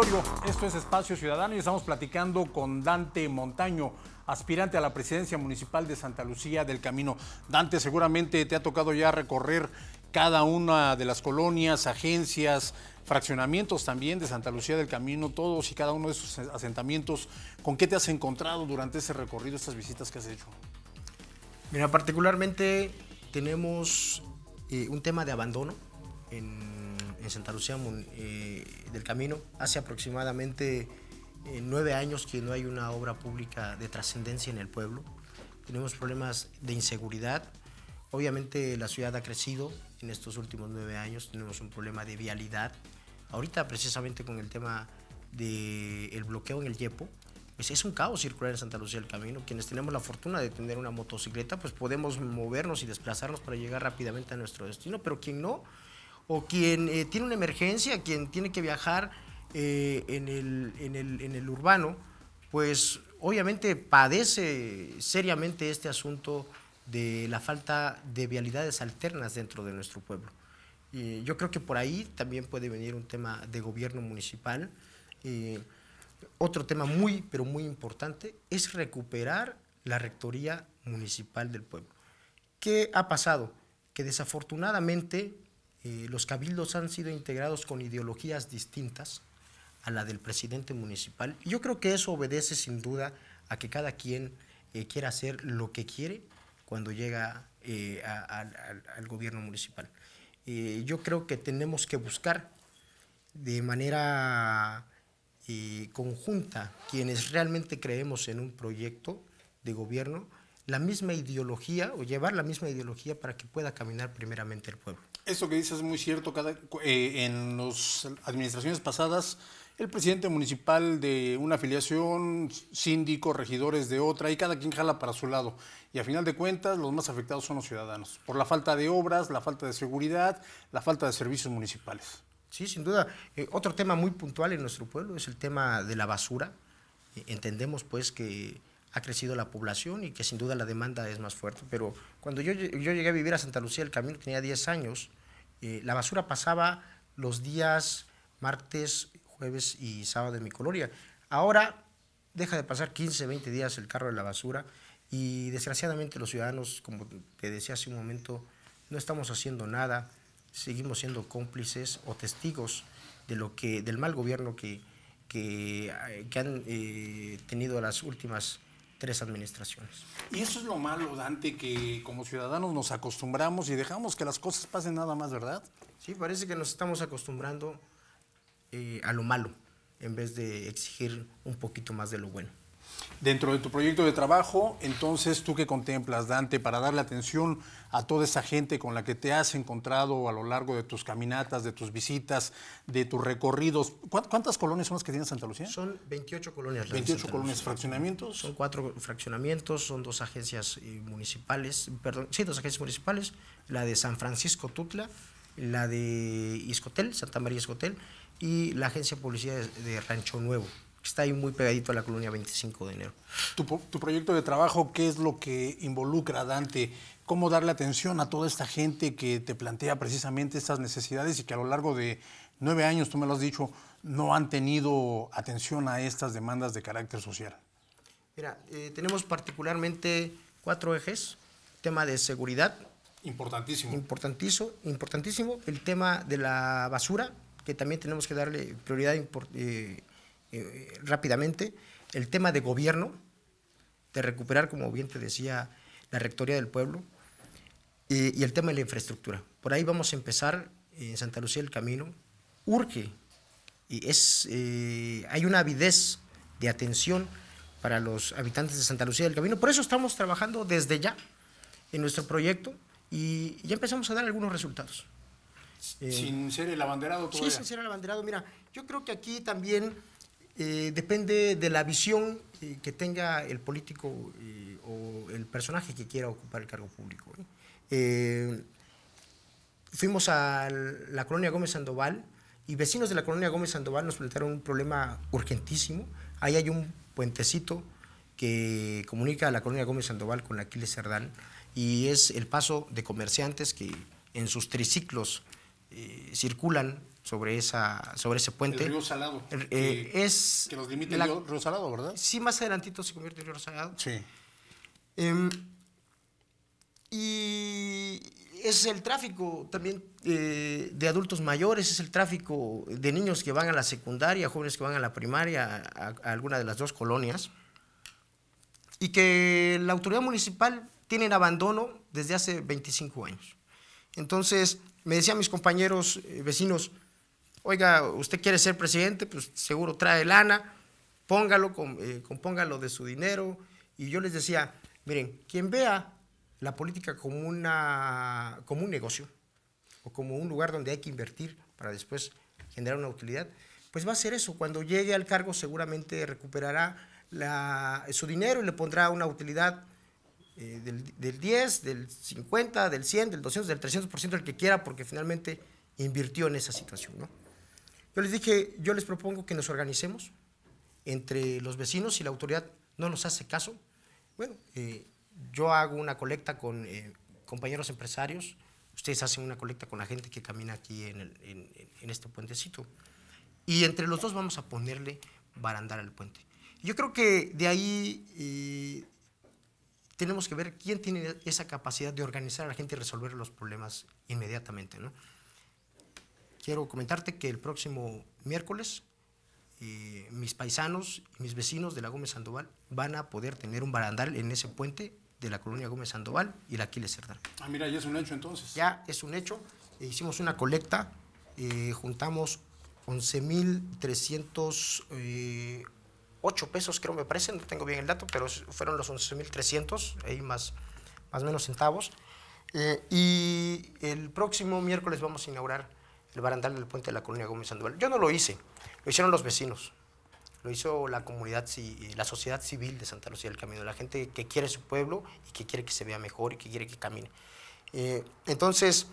auditorio, esto es Espacio Ciudadano y estamos platicando con Dante Montaño, aspirante a la presidencia municipal de Santa Lucía del Camino. Dante, seguramente te ha tocado ya recorrer cada una de las colonias, agencias, fraccionamientos también de Santa Lucía del Camino, todos y cada uno de esos asentamientos. ¿Con qué te has encontrado durante ese recorrido, estas visitas que has hecho? Mira, particularmente tenemos eh, un tema de abandono en en Santa Lucía eh, del Camino. Hace aproximadamente eh, nueve años que no hay una obra pública de trascendencia en el pueblo. Tenemos problemas de inseguridad. Obviamente la ciudad ha crecido en estos últimos nueve años. Tenemos un problema de vialidad. Ahorita precisamente con el tema del el bloqueo en el Yepo, pues es un caos circular en Santa Lucía del Camino. Quienes tenemos la fortuna de tener una motocicleta, pues podemos movernos y desplazarnos para llegar rápidamente a nuestro destino, pero quien no, o quien eh, tiene una emergencia, quien tiene que viajar eh, en, el, en, el, en, el, urbano, pues obviamente padece seriamente este asunto de la falta de vialidades alternas dentro de nuestro pueblo. Y yo creo que por ahí también puede venir un tema de gobierno municipal. otro tema muy, pero muy importante es recuperar la rectoría municipal del pueblo. ¿Qué ha pasado? Que desafortunadamente eh, los cabildos han sido integrados con ideologías distintas a la del presidente municipal. Yo creo que eso obedece sin duda a que cada quien eh, quiera hacer lo que quiere cuando llega eh, al gobierno municipal. yo creo que tenemos que buscar de manera conjunta quienes realmente creemos en un proyecto de gobierno, la misma ideología o llevar la misma ideología para que pueda caminar primeramente el pueblo. Esto que dices es muy cierto. Eh, en las administraciones pasadas, el presidente municipal de una afiliación, síndico, regidores de otra, y cada quien jala para su lado. Y a final de cuentas, los más afectados son los ciudadanos, por la falta de obras, la falta de seguridad, la falta de servicios municipales. Sí, sin duda. Eh, otro tema muy puntual en nuestro pueblo es el tema de la basura. Eh, entendemos pues que ha crecido la población y que sin duda la demanda es más fuerte. Pero cuando yo, yo llegué a vivir a Santa Lucía, el camino tenía 10 años, eh, la basura pasaba los días martes, jueves y sábado en mi colonia. Ahora deja de pasar 15, 20 días el carro de la basura y desgraciadamente los ciudadanos, como te decía hace un momento, no estamos haciendo nada, seguimos siendo cómplices o testigos de lo que, del mal gobierno que, que, eh, han eh, tenido las últimas tres administraciones. Y eso es lo malo, Dante, que como ciudadanos nos acostumbramos y dejamos que las cosas pasen nada más, ¿verdad? Sí, parece que nos estamos acostumbrando eh, a lo malo en vez de exigir un poquito más de lo bueno dentro de tu proyecto de trabajo, entonces tú qué contemplas, Dante, para darle atención a toda esa gente con la que te has encontrado a lo largo de tus caminatas, de tus visitas, de tus recorridos. ¿Cuántas colonias son las que tiene Santa Lucía? Son 28 colonias. 28 colonias, fraccionamientos. Son cuatro fraccionamientos, son dos agencias eh, municipales, perdón, sí, dos agencias municipales, la de San Francisco Tutla, la de Iscotel, Santa María Iscotel, y la agencia policía de Rancho Nuevo. Está ahí muy pegadito a la colonia 25 de enero. ¿Tu, proyecto de trabajo, ¿qué es lo que involucra, Dante? ¿Cómo darle atención a toda esta gente que te plantea precisamente estas necesidades y que a lo largo de nueve años, tú me lo has dicho, no han tenido atención a estas demandas de carácter social? Mira, eh, tenemos particularmente cuatro ejes. Tema de seguridad. Importantísimo. Importantísimo, importantísimo. El tema de la basura, que también tenemos que darle prioridad eh, eh, rápidamente el tema de gobierno, de recuperar, como bien te decía, la Rectoría del Pueblo, y el tema de la infraestructura. Por ahí vamos a empezar en Santa Lucía del camino. Urge, y es, eh, hay una avidez de atención para los habitantes de Santa Lucía del Camino. Por eso estamos trabajando desde ya en nuestro proyecto y ya empezamos a dar algunos resultados. Eh, sin ser el abanderado todavía. Sí, sin ser el abanderado. Mira, yo creo que aquí también eh, depende de la visión eh, que tenga el político eh, o el personaje que quiera ocupar el cargo público. fuimos a la colonia Gómez Sandoval y vecinos de la colonia Gómez Sandoval nos plantearon un problema urgentísimo. Ahí hay un puentecito que comunica a la colonia Gómez Sandoval con la Aquiles Cerdán y es el paso de comerciantes que en sus triciclos circulan sobre, esa, sobre ese puente. El río Salado. Eh, que, eh, es nos limita el río, Salado, ¿verdad? Sí, más adelantito se convierte en río Salado. Sí. Em, y es el tráfico también eh, de adultos mayores, es el tráfico de niños que van a la secundaria, jóvenes que van a la primaria, a, alguna de las dos colonias. Y que la autoridad municipal tiene en abandono desde hace 25 años. Entonces, me decían mis compañeros vecinos, Oiga, usted quiere ser presidente, pues seguro trae lana, póngalo, compóngalo eh, de su dinero. Y yo les decía, miren, quien vea la política como, una, como un negocio o como un lugar donde hay que invertir para después generar una utilidad, pues va a hacer eso. Cuando llegue al cargo seguramente recuperará su dinero y le pondrá una utilidad eh, del, del, 10, del 50, del 100, del 200, del 300% el que quiera, porque finalmente invirtió en esa situación. ¿no? Yo les dije, yo les propongo que nos organicemos entre los vecinos y la autoridad no nos hace caso. Bueno, eh, yo hago una colecta con eh, compañeros empresarios, ustedes hacen una colecta con la gente que camina aquí en, este puentecito. Y entre los dos vamos a ponerle barandar al puente. Yo creo que de ahí eh, tenemos que ver quién tiene esa capacidad de organizar a la gente y resolver los problemas inmediatamente, ¿no? quiero comentarte que el próximo miércoles eh, mis paisanos mis vecinos de la Gómez Sandoval van a poder tener un barandal en ese puente de la colonia Gómez Sandoval y la Aquiles Cerdán. Ah, mira, ya es un hecho entonces. Ya es un hecho. E hicimos una colecta, eh, juntamos 11.308 eh, pesos, creo me parece, no tengo bien el dato, pero fueron los 11.300, ahí más, más o menos centavos. Eh, y el próximo miércoles vamos a inaugurar el barandal del puente de la colonia Gómez Sandoval. Yo no lo hice, lo hicieron los vecinos, lo hizo la comunidad, eh, la sociedad civil de Santa Lucía del Camino, la gente que quiere su pueblo y que quiere que se vea mejor y que quiere que camine. Eh, entonces,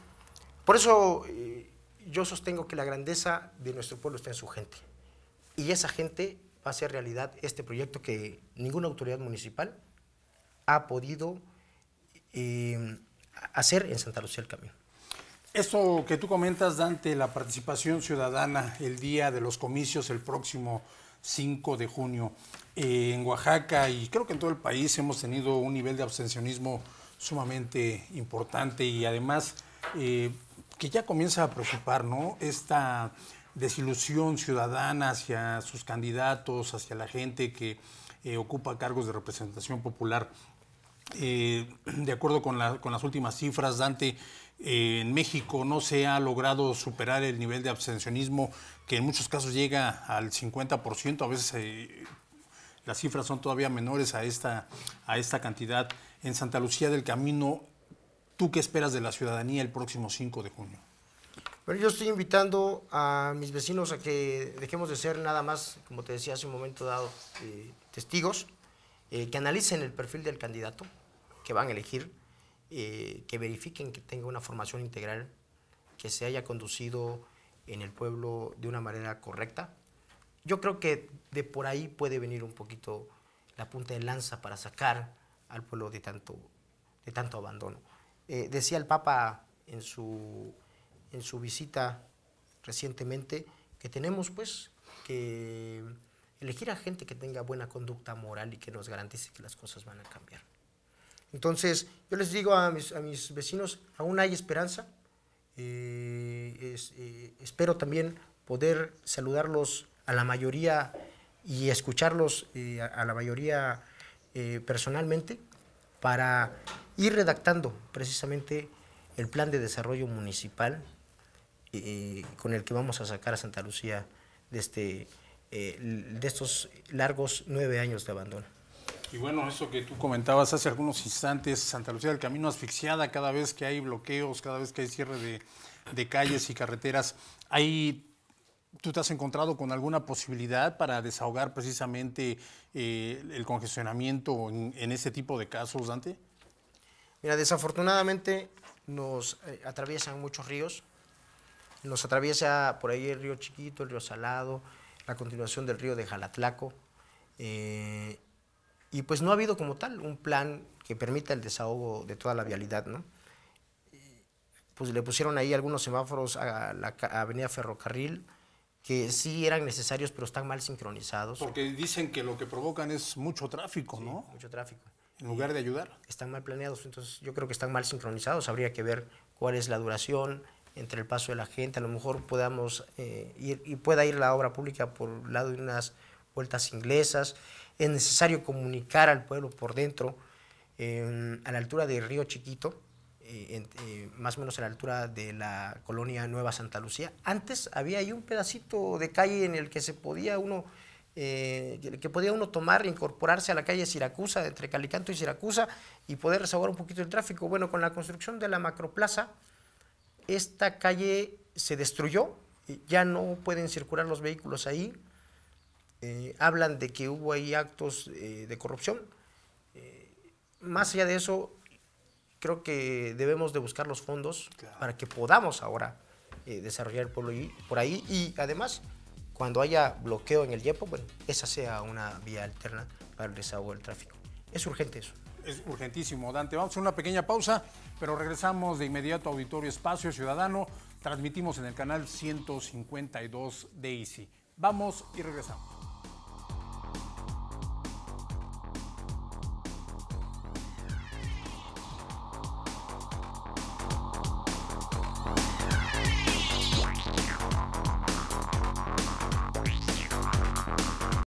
por eso eh, yo sostengo que la grandeza de nuestro pueblo está en su gente. Y esa gente va a hacer realidad este proyecto que ninguna autoridad municipal ha podido hacer en Santa Lucía del Camino. Esto que tú comentas, Dante, la participación ciudadana el día de los comicios el próximo 5 de junio. Eh, en Oaxaca y creo que en todo el país hemos tenido un nivel de abstencionismo sumamente importante y además eh, que ya comienza a preocupar, ¿no? Esta desilusión ciudadana hacia sus candidatos, hacia la gente que eh, ocupa cargos de representación popular. Eh, de acuerdo con, las últimas cifras, Dante, eh, en México no se ha logrado superar el nivel de abstencionismo que en muchos casos llega al 50%, a veces eh, las cifras son todavía menores a esta, a esta cantidad. En Santa Lucía del Camino, ¿tú qué esperas de la ciudadanía el próximo 5 de junio? Bueno, yo estoy invitando a mis vecinos a que dejemos de ser nada más, como te decía hace un momento dado, testigos, que analicen el perfil del candidato, que van a elegir, eh, que verifiquen que tenga una formación integral, que se haya conducido en el pueblo de una manera correcta. Yo creo que de por ahí puede venir un poquito la punta de lanza para sacar al pueblo de tanto, de tanto abandono. Eh, decía el Papa en su, en su visita recientemente que tenemos pues que elegir a gente que tenga buena conducta moral y que nos garantice que las cosas van a cambiar. Entonces, yo les digo a mis, vecinos, aún hay esperanza. Eh, eh, espero también poder saludarlos a la mayoría y escucharlos eh, a, la mayoría personalmente para ir redactando precisamente el plan de desarrollo municipal con el que vamos a sacar a Santa Lucía de, este, de estos largos nueve años de abandono. Y bueno, eso que tú comentabas hace algunos instantes, Santa Lucía del Camino asfixiada cada vez que hay bloqueos, cada vez que hay cierre de, calles y carreteras, ¿Tú te has encontrado con alguna posibilidad para desahogar precisamente eh, el congestionamiento en, ese tipo de casos, Dante? Mira, desafortunadamente nos eh, atraviesan muchos ríos. Nos atraviesa por ahí el río Chiquito, el río Salado, la continuación del río de Jalatlaco. Eh, y pues no ha habido como tal un plan que permita el desahogo de toda la vialidad, ¿no? Pues le pusieron ahí algunos semáforos a la avenida Ferrocarril, que sí eran necesarios, pero están mal sincronizados. Porque dicen que lo que provocan es mucho tráfico, ¿no? Mucho tráfico. En lugar de ayudar. Están mal planeados, entonces yo creo que están mal sincronizados. Habría que ver cuál es la duración entre el paso de la gente. A lo mejor podamos eh, ir y pueda ir la obra pública por el lado de unas vueltas inglesas es necesario comunicar al pueblo por dentro, a la altura del Río Chiquito, eh, eh, más o menos a la altura de la colonia Nueva Santa Lucía. Antes había ahí un pedacito de calle en el que se podía uno, eh, que podía uno tomar, incorporarse a la calle Siracusa, entre Calicanto y Siracusa, y poder resolver un poquito el tráfico. Bueno, con la construcción de la macroplaza, esta calle se destruyó, ya no pueden circular los vehículos ahí, eh, hablan de que hubo ahí actos eh, de corrupción. Eh, más allá de eso, creo que debemos de buscar los fondos para que podamos ahora desarrollar el pueblo por ahí y además cuando haya bloqueo en el YEPO, bueno, esa sea una vía alterna para el desahogo del tráfico. Es urgente eso. Es urgentísimo, Dante. Vamos a una pequeña pausa, pero regresamos de inmediato a Auditorio Espacio Ciudadano. Transmitimos en el canal 152 de Easy Vamos y regresamos.